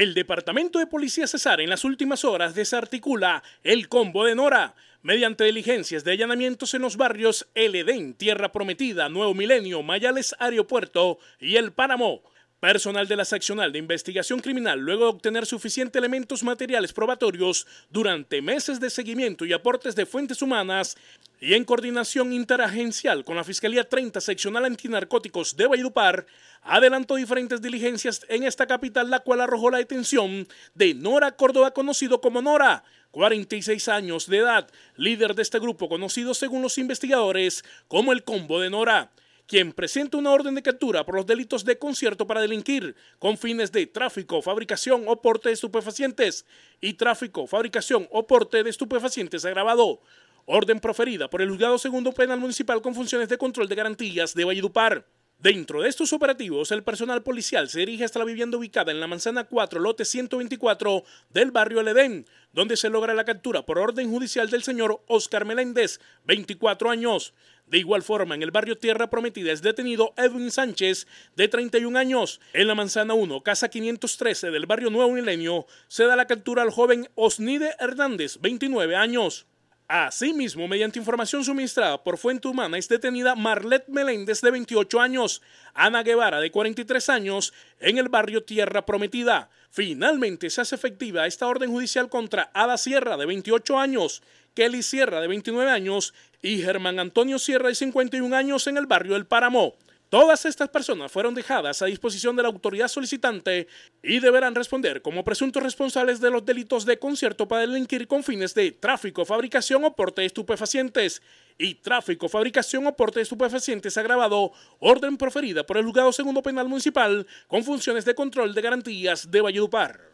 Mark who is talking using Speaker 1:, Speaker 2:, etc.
Speaker 1: El Departamento de Policía Cesar en las últimas horas desarticula el combo de Nora mediante diligencias de allanamientos en los barrios El Edén, Tierra Prometida, Nuevo Milenio, Mayales Aeropuerto y El Páramo, Personal de la seccional de investigación criminal, luego de obtener suficientes elementos materiales probatorios durante meses de seguimiento y aportes de fuentes humanas, y en coordinación interagencial con la Fiscalía 30 Seccional Antinarcóticos de Baidupar adelantó diferentes diligencias en esta capital, la cual arrojó la detención de Nora Córdoba, conocido como Nora, 46 años de edad, líder de este grupo conocido según los investigadores como el Combo de Nora quien presenta una orden de captura por los delitos de concierto para delinquir con fines de tráfico, fabricación o porte de estupefacientes y tráfico, fabricación o porte de estupefacientes agravado. Orden proferida por el Juzgado Segundo Penal Municipal con funciones de control de garantías de Valledupar. Dentro de estos operativos, el personal policial se dirige hasta la vivienda ubicada en la manzana 4, lote 124 del barrio El Edén, donde se logra la captura por orden judicial del señor Oscar Meléndez, 24 años. De igual forma, en el barrio Tierra Prometida es detenido Edwin Sánchez, de 31 años. En la manzana 1, casa 513 del barrio Nuevo Milenio, se da la captura al joven Osnide Hernández, 29 años. Asimismo, mediante información suministrada por fuente humana, es detenida Marlet Meléndez de 28 años, Ana Guevara de 43 años, en el barrio Tierra Prometida. Finalmente se hace efectiva esta orden judicial contra Ada Sierra de 28 años, Kelly Sierra de 29 años y Germán Antonio Sierra de 51 años en el barrio El Páramo. Todas estas personas fueron dejadas a disposición de la autoridad solicitante y deberán responder como presuntos responsables de los delitos de concierto para delinquir con fines de tráfico, fabricación o porte de estupefacientes y tráfico, fabricación o porte de estupefacientes agravado, orden proferida por el juzgado segundo penal municipal con funciones de control de garantías de Valledupar.